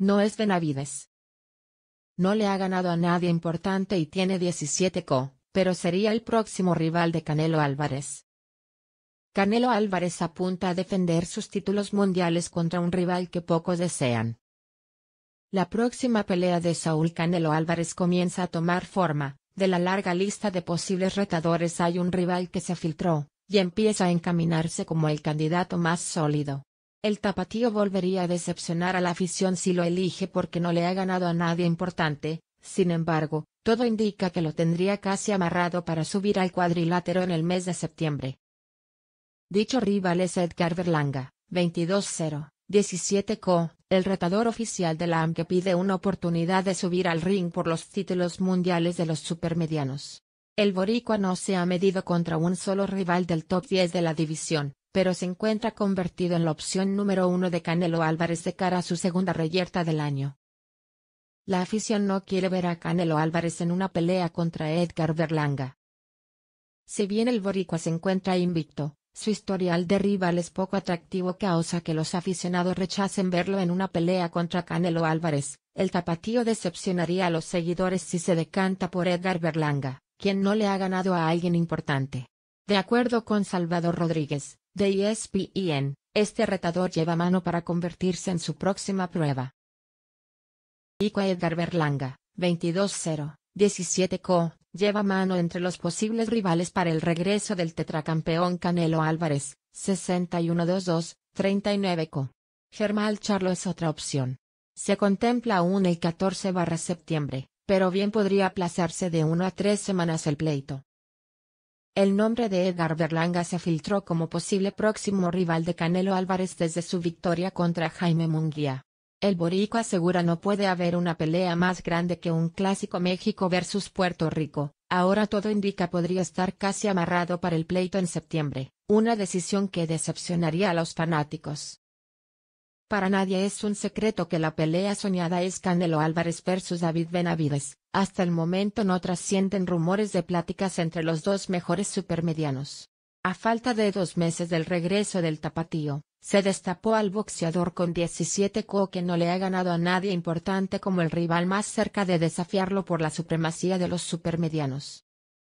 No es Benavides. No le ha ganado a nadie importante y tiene 17 co, pero sería el próximo rival de Canelo Álvarez. Canelo Álvarez apunta a defender sus títulos mundiales contra un rival que pocos desean. La próxima pelea de Saúl Canelo Álvarez comienza a tomar forma, de la larga lista de posibles retadores hay un rival que se filtró, y empieza a encaminarse como el candidato más sólido. El tapatío volvería a decepcionar a la afición si lo elige porque no le ha ganado a nadie importante, sin embargo, todo indica que lo tendría casi amarrado para subir al cuadrilátero en el mes de septiembre. Dicho rival es Edgar Berlanga, 22-0, 17-co, el retador oficial de la AM que pide una oportunidad de subir al ring por los títulos mundiales de los supermedianos. El boricua no se ha medido contra un solo rival del top 10 de la división, pero se encuentra convertido en la opción número uno de Canelo Álvarez de cara a su segunda reyerta del año. La afición no quiere ver a Canelo Álvarez en una pelea contra Edgar Berlanga. Si bien el boricua se encuentra invicto, su historial de rival es poco atractivo causa que los aficionados rechacen verlo en una pelea contra Canelo Álvarez. El tapatío decepcionaría a los seguidores si se decanta por Edgar Berlanga, quien no le ha ganado a alguien importante. De acuerdo con Salvador Rodríguez, de ESPN, este retador lleva mano para convertirse en su próxima prueba. Iko Edgar Berlanga, 22-0, 17-co, lleva mano entre los posibles rivales para el regreso del tetracampeón Canelo Álvarez, 61-2-2, 39-co. Germán Charlo es otra opción. Se contempla aún el 14 septiembre, pero bien podría aplazarse de 1 a 3 semanas el pleito. El nombre de Edgar Berlanga se filtró como posible próximo rival de Canelo Álvarez desde su victoria contra Jaime Munguía. El borico asegura no puede haber una pelea más grande que un clásico México versus Puerto Rico. Ahora todo indica podría estar casi amarrado para el pleito en septiembre, una decisión que decepcionaría a los fanáticos. Para nadie es un secreto que la pelea soñada es Canelo Álvarez versus David Benavides, hasta el momento no trascienden rumores de pláticas entre los dos mejores supermedianos. A falta de dos meses del regreso del tapatío, se destapó al boxeador con 17 co que no le ha ganado a nadie importante como el rival más cerca de desafiarlo por la supremacía de los supermedianos.